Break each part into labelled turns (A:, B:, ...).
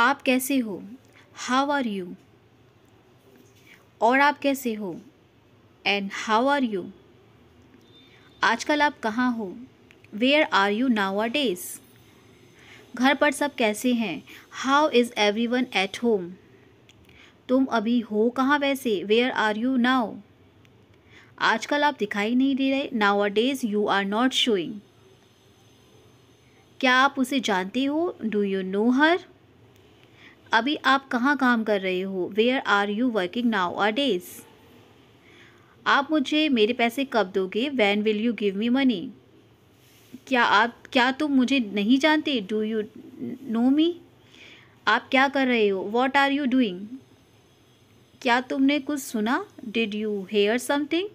A: आप कैसे हो हाउ आर यू और आप कैसे हो एंड हाउ आर यू आजकल आप कहाँ हो where are you nowadays घर पर सब कैसे हैं how is everyone at home तुम अभी हो कहाँ वैसे वेयर आर यू नाउ आजकल आप दिखाई नहीं दे रहे nowadays you are not showing क्या आप उसे जानते हो डू यू नो हर अभी आप कहाँ काम कर रहे हो where are you working nowadays आप मुझे मेरे पैसे कब दोगे when will you give me money क्या आप क्या तुम मुझे नहीं जानते डू यू नो मी आप क्या कर रहे हो वॉट आर यू डूइंग क्या तुमने कुछ सुना डिड यू हेयर समथिंग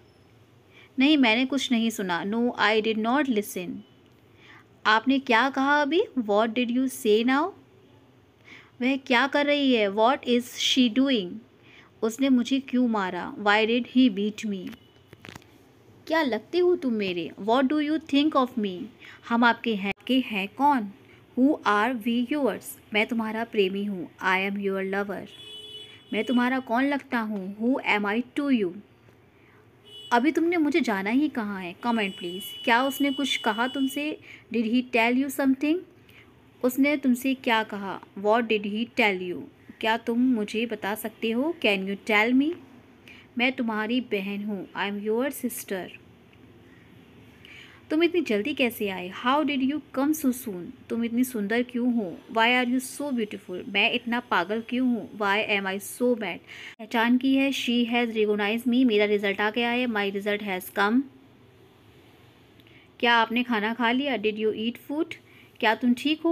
A: नहीं मैंने कुछ नहीं सुना no I did not listen आपने क्या कहा अभी what did you say now वह क्या कर रही है वॉट इज़ शी डूइंग उसने मुझे क्यों मारा why did he beat me क्या लगते हो तुम मेरे what do you think of me हम आपके हैं के हैं कौन हु आर वी यूअर्स मैं तुम्हारा प्रेमी हूँ आई एम योर लवर मैं तुम्हारा कौन लगता हूँ who am I to you अभी तुमने मुझे जाना ही कहाँ है कमेंट प्लीज़ क्या उसने कुछ कहा तुमसे did he tell you something उसने तुमसे क्या कहा what did he tell you क्या तुम मुझे बता सकते हो कैन यू टेल मी मैं तुम्हारी बहन हूँ आई एम योअर सिस्टर तुम इतनी जल्दी कैसे आए how did you come so soon तुम इतनी सुंदर क्यों हो why are you so beautiful मैं इतना पागल क्यों हूँ why am I so bad पहचान की है शी हैज़ रिगोनाइज मी मेरा रिजल्ट आ गया है माई रिजल्ट हैज़ कम क्या आपने खाना खा लिया डिड यू ईट फूड क्या तुम ठीक हो